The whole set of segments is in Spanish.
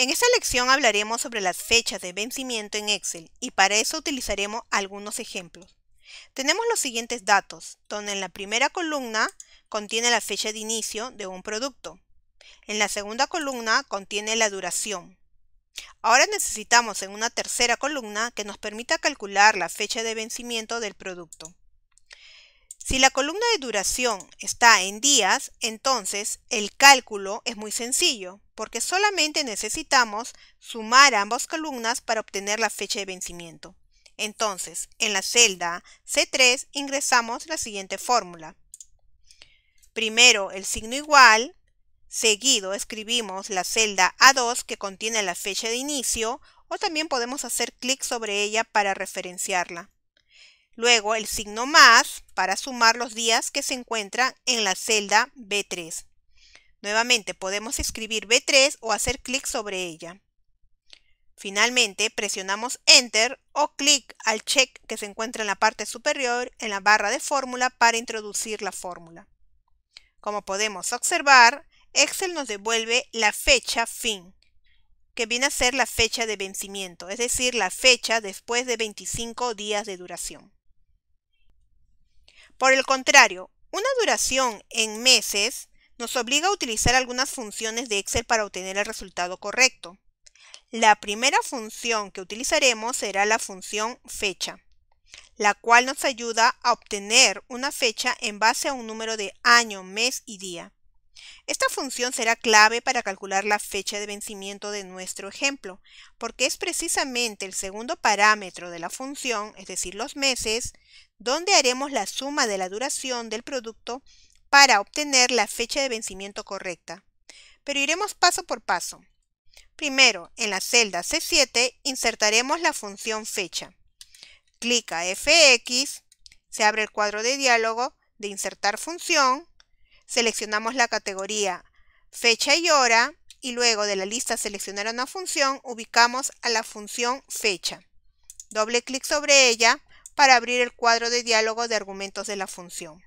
En esta lección hablaremos sobre las fechas de vencimiento en Excel y para eso utilizaremos algunos ejemplos. Tenemos los siguientes datos, donde en la primera columna contiene la fecha de inicio de un producto. En la segunda columna contiene la duración. Ahora necesitamos en una tercera columna que nos permita calcular la fecha de vencimiento del producto. Si la columna de duración está en días, entonces el cálculo es muy sencillo, porque solamente necesitamos sumar ambas columnas para obtener la fecha de vencimiento. Entonces, en la celda C3 ingresamos la siguiente fórmula. Primero el signo igual, seguido escribimos la celda A2 que contiene la fecha de inicio o también podemos hacer clic sobre ella para referenciarla. Luego el signo más para sumar los días que se encuentran en la celda B3. Nuevamente podemos escribir B3 o hacer clic sobre ella. Finalmente presionamos Enter o clic al check que se encuentra en la parte superior en la barra de fórmula para introducir la fórmula. Como podemos observar, Excel nos devuelve la fecha fin, que viene a ser la fecha de vencimiento, es decir, la fecha después de 25 días de duración. Por el contrario, una duración en meses nos obliga a utilizar algunas funciones de Excel para obtener el resultado correcto. La primera función que utilizaremos será la función fecha, la cual nos ayuda a obtener una fecha en base a un número de año, mes y día. Esta función será clave para calcular la fecha de vencimiento de nuestro ejemplo, porque es precisamente el segundo parámetro de la función, es decir, los meses, donde haremos la suma de la duración del producto para obtener la fecha de vencimiento correcta. Pero iremos paso por paso. Primero, en la celda C7 insertaremos la función fecha. Clica FX, se abre el cuadro de diálogo de insertar función, seleccionamos la categoría fecha y hora y luego de la lista seleccionar una función, ubicamos a la función fecha. Doble clic sobre ella para abrir el cuadro de diálogo de argumentos de la función.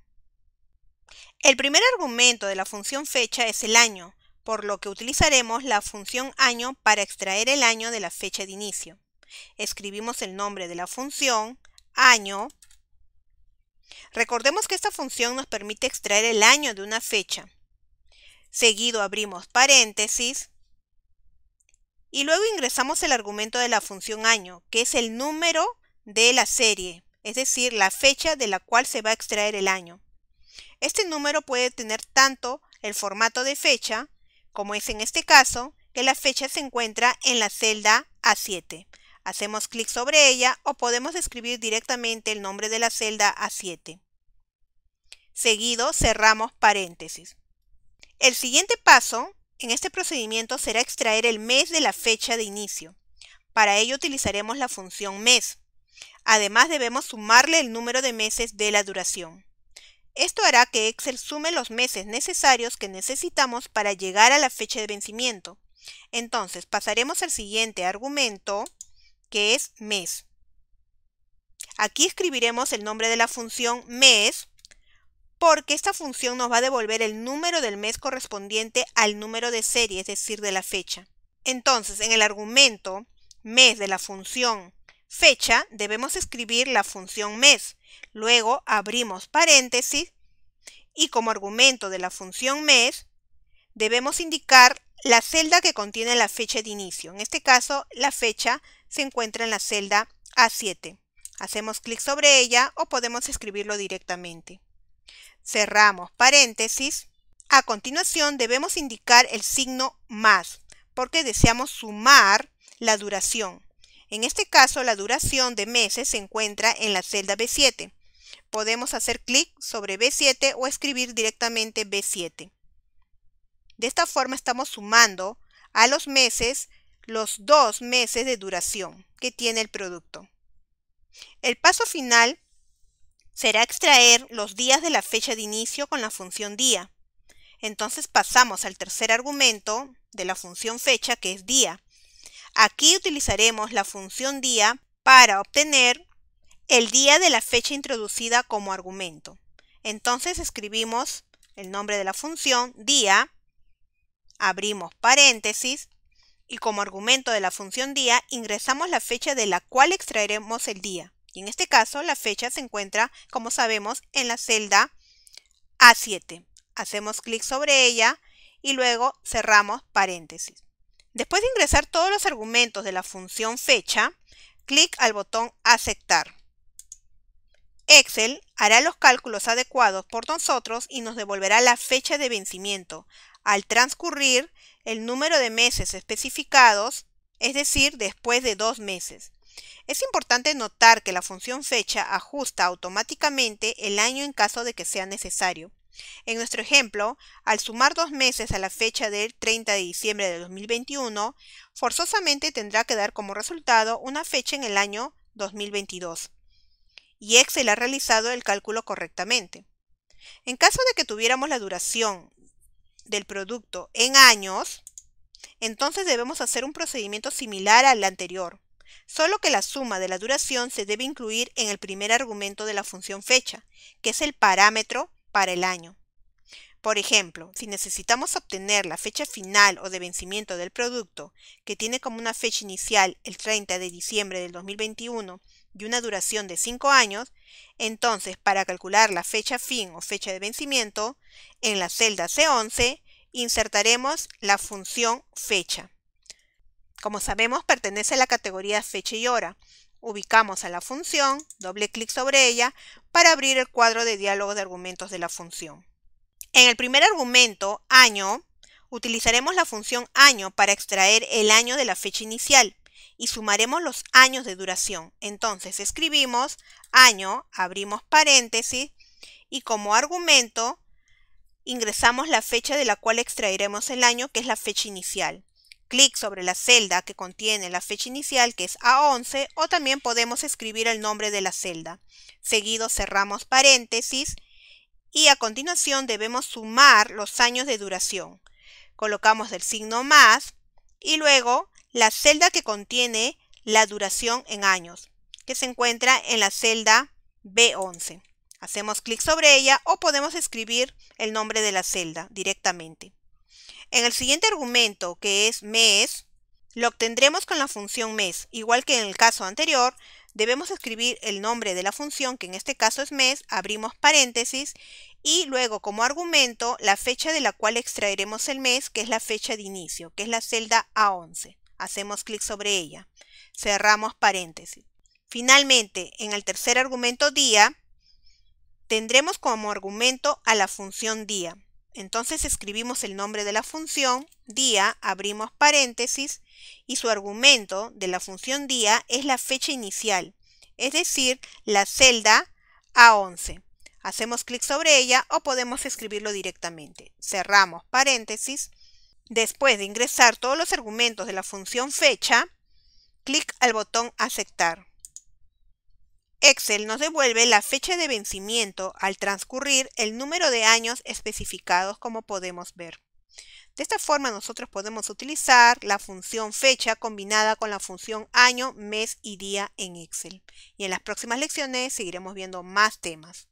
El primer argumento de la función fecha es el año, por lo que utilizaremos la función año para extraer el año de la fecha de inicio. Escribimos el nombre de la función, año, Recordemos que esta función nos permite extraer el año de una fecha. Seguido abrimos paréntesis y luego ingresamos el argumento de la función año, que es el número de la serie, es decir, la fecha de la cual se va a extraer el año. Este número puede tener tanto el formato de fecha, como es en este caso, que la fecha se encuentra en la celda A7. Hacemos clic sobre ella o podemos escribir directamente el nombre de la celda A7. Seguido cerramos paréntesis. El siguiente paso en este procedimiento será extraer el mes de la fecha de inicio. Para ello utilizaremos la función mes. Además debemos sumarle el número de meses de la duración. Esto hará que Excel sume los meses necesarios que necesitamos para llegar a la fecha de vencimiento. Entonces pasaremos al siguiente argumento que es mes. Aquí escribiremos el nombre de la función mes porque esta función nos va a devolver el número del mes correspondiente al número de serie, es decir, de la fecha. Entonces, en el argumento mes de la función fecha, debemos escribir la función mes. Luego abrimos paréntesis y como argumento de la función mes, debemos indicar la celda que contiene la fecha de inicio. En este caso, la fecha se encuentra en la celda A7. Hacemos clic sobre ella o podemos escribirlo directamente. Cerramos paréntesis. A continuación debemos indicar el signo más porque deseamos sumar la duración. En este caso la duración de meses se encuentra en la celda B7. Podemos hacer clic sobre B7 o escribir directamente B7. De esta forma estamos sumando a los meses los dos meses de duración que tiene el producto. El paso final será extraer los días de la fecha de inicio con la función día. Entonces pasamos al tercer argumento de la función fecha que es día. Aquí utilizaremos la función día para obtener el día de la fecha introducida como argumento. Entonces escribimos el nombre de la función día, abrimos paréntesis y como argumento de la función día ingresamos la fecha de la cual extraeremos el día. Y en este caso la fecha se encuentra, como sabemos, en la celda A7. Hacemos clic sobre ella y luego cerramos paréntesis. Después de ingresar todos los argumentos de la función fecha, clic al botón aceptar. Excel hará los cálculos adecuados por nosotros y nos devolverá la fecha de vencimiento, al transcurrir el número de meses especificados, es decir, después de dos meses. Es importante notar que la función fecha ajusta automáticamente el año en caso de que sea necesario. En nuestro ejemplo, al sumar dos meses a la fecha del 30 de diciembre de 2021, forzosamente tendrá que dar como resultado una fecha en el año 2022. Y Excel ha realizado el cálculo correctamente. En caso de que tuviéramos la duración del producto en años, entonces debemos hacer un procedimiento similar al anterior, solo que la suma de la duración se debe incluir en el primer argumento de la función fecha, que es el parámetro para el año. Por ejemplo, si necesitamos obtener la fecha final o de vencimiento del producto, que tiene como una fecha inicial el 30 de diciembre del 2021 y una duración de 5 años, entonces para calcular la fecha fin o fecha de vencimiento, en la celda C11 insertaremos la función fecha. Como sabemos, pertenece a la categoría fecha y hora. Ubicamos a la función, doble clic sobre ella para abrir el cuadro de diálogo de argumentos de la función. En el primer argumento, año, utilizaremos la función año para extraer el año de la fecha inicial y sumaremos los años de duración. Entonces escribimos año, abrimos paréntesis y como argumento ingresamos la fecha de la cual extraeremos el año, que es la fecha inicial. Clic sobre la celda que contiene la fecha inicial, que es A11, o también podemos escribir el nombre de la celda. Seguido cerramos paréntesis y a continuación debemos sumar los años de duración. Colocamos el signo más y luego la celda que contiene la duración en años, que se encuentra en la celda B11. Hacemos clic sobre ella o podemos escribir el nombre de la celda directamente. En el siguiente argumento, que es mes, lo obtendremos con la función mes. Igual que en el caso anterior, debemos escribir el nombre de la función, que en este caso es mes, abrimos paréntesis, y luego como argumento la fecha de la cual extraeremos el mes, que es la fecha de inicio, que es la celda A11. Hacemos clic sobre ella. Cerramos paréntesis. Finalmente, en el tercer argumento día, tendremos como argumento a la función día. Entonces escribimos el nombre de la función, día, abrimos paréntesis, y su argumento de la función día es la fecha inicial, es decir, la celda A11. Hacemos clic sobre ella o podemos escribirlo directamente. Cerramos paréntesis, Después de ingresar todos los argumentos de la función fecha, clic al botón aceptar. Excel nos devuelve la fecha de vencimiento al transcurrir el número de años especificados como podemos ver. De esta forma nosotros podemos utilizar la función fecha combinada con la función año, mes y día en Excel. Y en las próximas lecciones seguiremos viendo más temas.